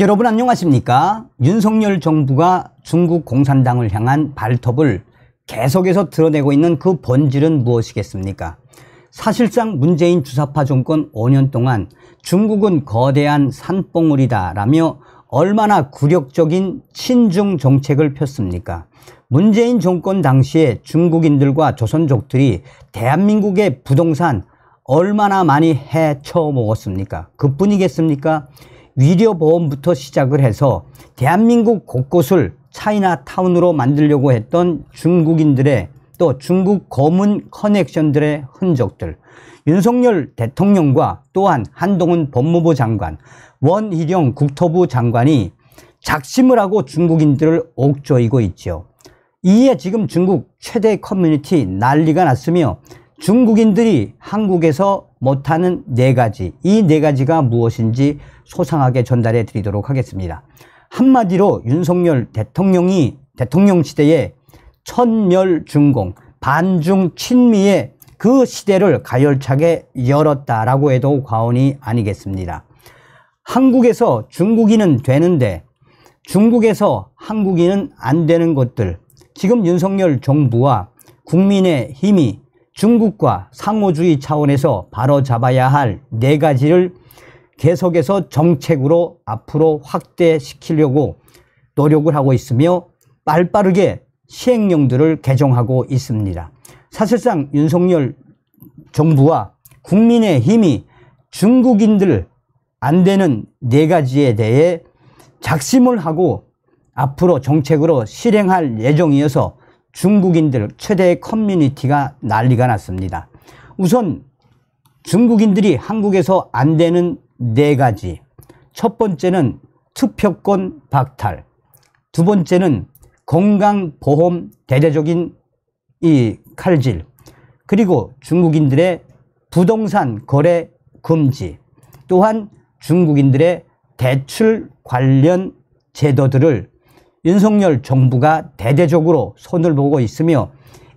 여러분 안녕하십니까? 윤석열 정부가 중국 공산당을 향한 발톱을 계속해서 드러내고 있는 그 본질은 무엇이겠습니까? 사실상 문재인 주사파 정권 5년 동안 중국은 거대한 산봉우리다 라며 얼마나 굴욕적인 친중 정책을 폈습니까? 문재인 정권 당시에 중국인들과 조선족들이 대한민국의 부동산 얼마나 많이 헤쳐먹었습니까? 그뿐이겠습니까? 위료보험부터 시작을 해서 대한민국 곳곳을 차이나타운으로 만들려고 했던 중국인들의 또 중국 검은 커넥션들의 흔적들 윤석열 대통령과 또한 한동훈 법무부 장관 원희룡 국토부 장관이 작심을 하고 중국인들을 옥조이고 있죠 이에 지금 중국 최대 커뮤니티 난리가 났으며 중국인들이 한국에서 못하는 네 가지 이 네 가지가 무엇인지 소상하게 전달해 드리도록 하겠습니다 한마디로 윤석열 대통령이 대통령 시대에 천멸중공 반중 친미의 그 시대를 가열차게 열었다라고 해도 과언이 아니겠습니다 한국에서 중국인은 되는데 중국에서 한국인은 안 되는 것들 지금 윤석열 정부와 국민의 힘이 중국과 상호주의 차원에서 바로잡아야 할 네 가지를 계속해서 정책으로 앞으로 확대시키려고 노력을 하고 있으며 빨빠르게 시행령들을 개정하고 있습니다. 사실상 윤석열 정부와 국민의 힘이 중국인들 안 되는 네 가지에 대해 작심을 하고 앞으로 정책으로 실행할 예정이어서 중국인들 최대 의 커뮤니티가 난리가 났습니다. 우선 중국인들이 한국에서 안 되는 네 가지. 첫 번째는 투표권 박탈. 두 번째는 건강보험 대대적인 이 칼질. 그리고 중국인들의 부동산 거래 금지. 또한 중국인들의 대출 관련 제도들을 윤석열 정부가 대대적으로 손을 보고 있으며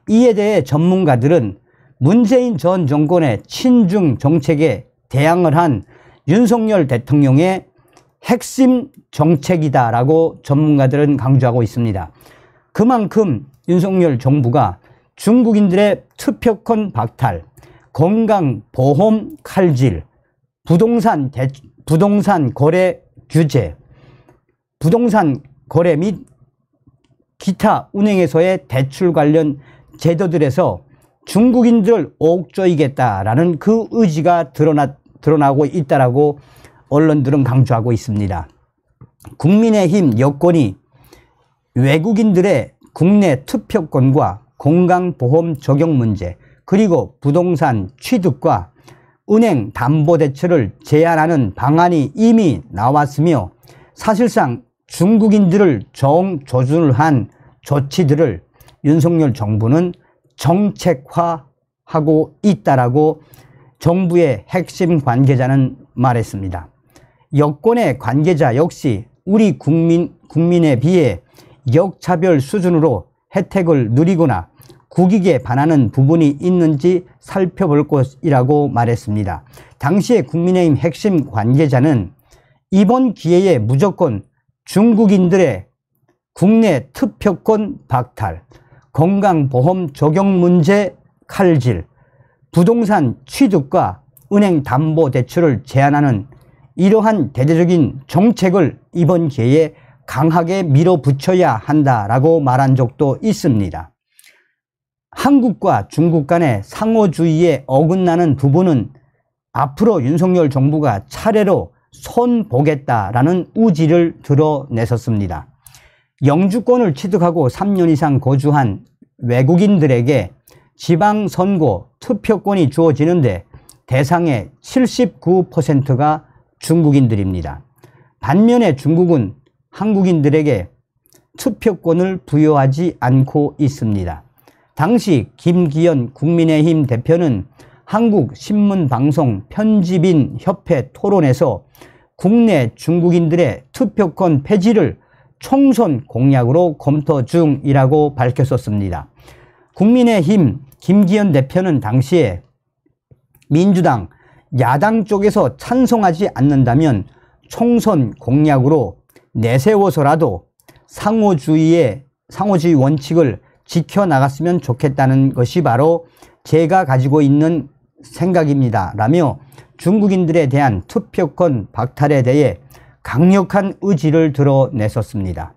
이에 대해 전문가들은 문재인 전 정권의 친중 정책에 대항을 한 윤석열 대통령의 핵심 정책이다라고 전문가들은 강조하고 있습니다. 그만큼 윤석열 정부가 중국인들의 투표권 박탈, 건강보험 칼질, 부동산, 대, 부동산 거래 규제, 부동산 거래 및 기타 운행에서의 대출 관련 제도들에서 중국인들 옥조이겠다라는 그 의지가 드러나, 드러나고 있다라고 언론들은 강조하고 있습니다. 국민의힘 여권이 외국인들의 국내 투표권과 건강보험 적용 문제 그리고 부동산 취득과 은행 담보대출을 제한하는 방안이 이미 나왔으며 사실상 중국인들을 정조준한 조치들을 윤석열 정부는 정책화하고 있다라고 정부의 핵심 관계자는 말했습니다. 여권의 관계자 역시 우리 국민, 국민에 비해 역차별 수준으로 혜택을 누리거나 국익에 반하는 부분이 있는지 살펴볼 것이라고 말했습니다. 당시의 국민의힘 핵심 관계자는 이번 기회에 무조건 중국인들의 국내 투표권 박탈, 건강보험 적용 문제 칼질, 부동산 취득과 은행 담보 대출을 제한하는 이러한 대대적인 정책을 이번 기회에 강하게 밀어붙여야 한다라고 말한 적도 있습니다. 한국과 중국 간의 상호주의에 어긋나는 부분은 앞으로 윤석열 정부가 차례로 손 보겠다라는 우지를 드러내셨습니다 영주권을 취득하고 3년 이상 거주한 외국인들에게 지방선거 투표권이 주어지는데 대상의 79%가 중국인들입니다. 반면에 중국은 한국인들에게 투표권을 부여하지 않고 있습니다. 당시 김기현 국민의힘 대표는 한국신문방송 편집인 협회 토론에서 국내 중국인들의 투표권 폐지를 총선 공약으로 검토 중이라고 밝혔었습니다. 국민의힘 김기현 대표는 당시에 민주당 야당 쪽에서 찬성하지 않는다면 총선 공약으로 내세워서라도 상호주의의 상호주의 원칙을 지켜나갔으면 좋겠다는 것이 바로 제가 가지고 있는 생각입니다. 라며 중국인들에 대한 투표권 박탈에 대해 강력한 의지를 드러냈었습니다.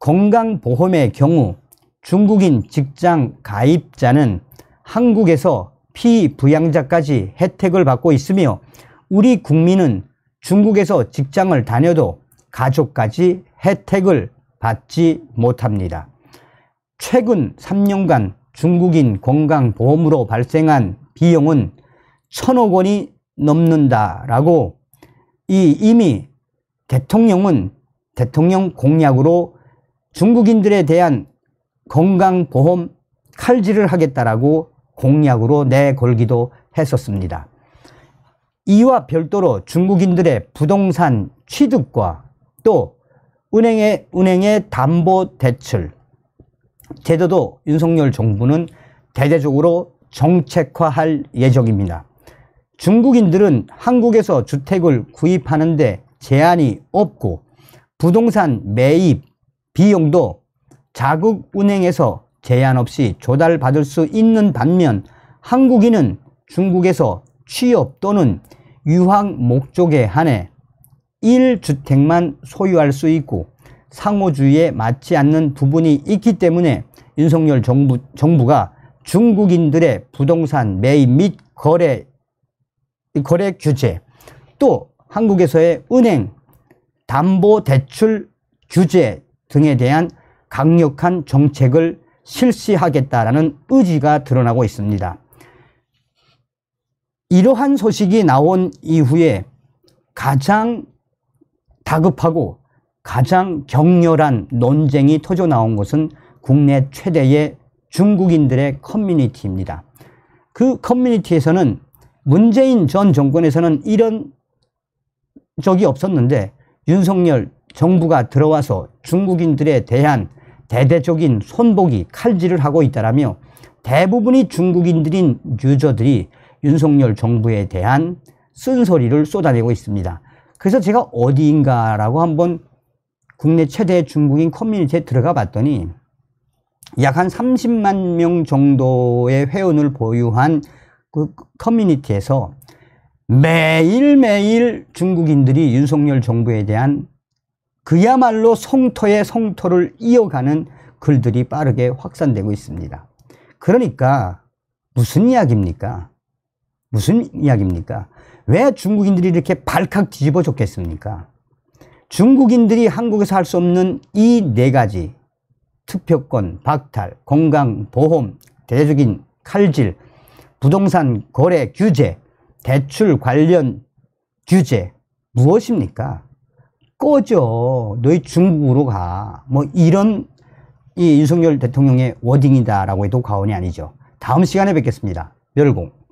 건강보험의 경우 중국인 직장 가입자는 한국에서 피부양자까지 혜택을 받고 있으며 우리 국민은 중국에서 직장을 다녀도 가족까지 혜택을 받지 못합니다. 최근 3년간 중국인 건강보험으로 발생한 비용은 천억 원이 넘는다라고 이 이미 대통령은 대통령 공약으로 중국인들에 대한 건강보험 칼질을 하겠다라고 공약으로 내걸기도 했었습니다. 이와 별도로 중국인들의 부동산 취득과 또 은행의, 은행의 담보 대출 제도도 윤석열 정부는 대대적으로 정책화할 예정입니다. 중국인들은 한국에서 주택을 구입하는데 제한이 없고 부동산 매입 비용도 자국은행에서 제한 없이 조달받을 수 있는 반면 한국인은 중국에서 취업 또는 유학 목적에 한해 1주택만 소유할 수 있고 상호주의에 맞지 않는 부분이 있기 때문에 윤석열 정부, 정부가 중국인들의 부동산 매입 및 거래 거래 규제, 또 한국에서의 은행, 담보 대출 규제 등에 대한 강력한 정책을 실시하겠다라는 의지가 드러나고 있습니다. 이러한 소식이 나온 이후에 가장 다급하고 가장 격렬한 논쟁이 터져 나온 것은 국내 최대의 중국인들의 커뮤니티입니다. 그 커뮤니티에서는 문재인 전 정권에서는 이런 적이 없었는데 윤석열 정부가 들어와서 중국인들에 대한 대대적인 손보기 칼질을 하고 있다라며 대부분이 중국인들인 유저들이 윤석열 정부에 대한 쓴소리를 쏟아내고 있습니다. 그래서 제가 어디인가라고 한번 국내 최대 중국인 커뮤니티에 들어가 봤더니 약 한 30만 명 정도의 회원을 보유한 그 커뮤니티에서 매일매일 중국인들이 윤석열 정부에 대한 그야말로 성토의 성토를 이어가는 글들이 빠르게 확산되고 있습니다. 그러니까 무슨 이야기입니까? 무슨 이야기입니까? 왜 중국인들이 이렇게 발칵 뒤집어졌겠습니까? 중국인들이 한국에서 할 수 없는 이 네 가지 투표권 박탈, 건강보험, 대대적인 칼질 부동산 거래 규제, 대출 관련 규제 무엇입니까? 꺼져. 너희 중국으로 가. 뭐 이런 이 윤석열 대통령의 워딩이다라고 해도 과언이 아니죠. 다음 시간에 뵙겠습니다. 멸공.